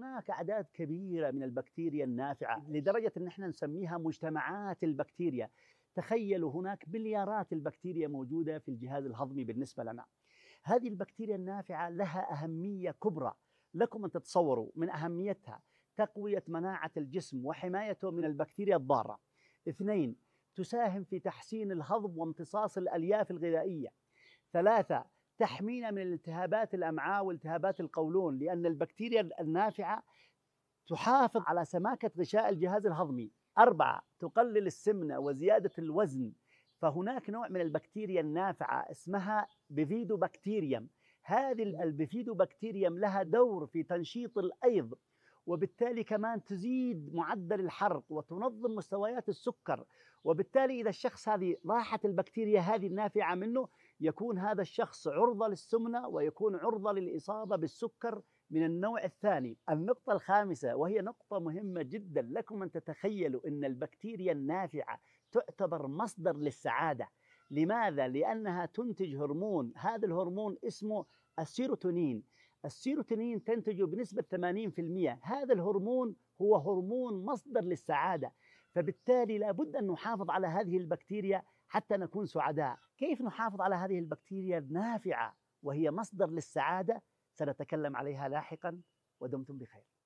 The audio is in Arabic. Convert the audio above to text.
هناك أعداد كبيرة من البكتيريا النافعة لدرجة أن احنا نسميها مجتمعات البكتيريا تخيلوا هناك مليارات البكتيريا موجودة في الجهاز الهضمي بالنسبة لنا هذه البكتيريا النافعة لها أهمية كبرى لكم أن تتصوروا من أهميتها تقوية مناعة الجسم وحمايته من البكتيريا الضارة اثنين تساهم في تحسين الهضم وامتصاص الألياف الغذائية ثلاثة تحمينا من التهابات الامعاء والتهابات القولون لان البكتيريا النافعه تحافظ على سماكه غشاء الجهاز الهضمي أربعة تقلل السمنة وزيادة الوزن فهناك نوع من البكتيريا النافعة اسمها بيفيدو هذه البيفيدو لها دور في تنشيط الأيض وبالتالي كمان تزيد معدل الحرق وتنظم مستويات السكر وبالتالي إذا الشخص هذه راحت البكتيريا هذه النافعة منه يكون هذا الشخص عرضة للسمنة ويكون عرضة للإصابة بالسكر من النوع الثاني النقطة الخامسة وهي نقطة مهمة جدا لكم أن تتخيلوا أن البكتيريا النافعة تعتبر مصدر للسعادة لماذا؟ لأنها تنتج هرمون هذا الهرمون اسمه السيروتونين السيروتونين تنتج بنسبة 80% هذا الهرمون هو هرمون مصدر للسعادة فبالتالي لابد أن نحافظ على هذه البكتيريا حتى نكون سعداء كيف نحافظ على هذه البكتيريا النافعة وهي مصدر للسعادة سنتكلم عليها لاحقا ودمتم بخير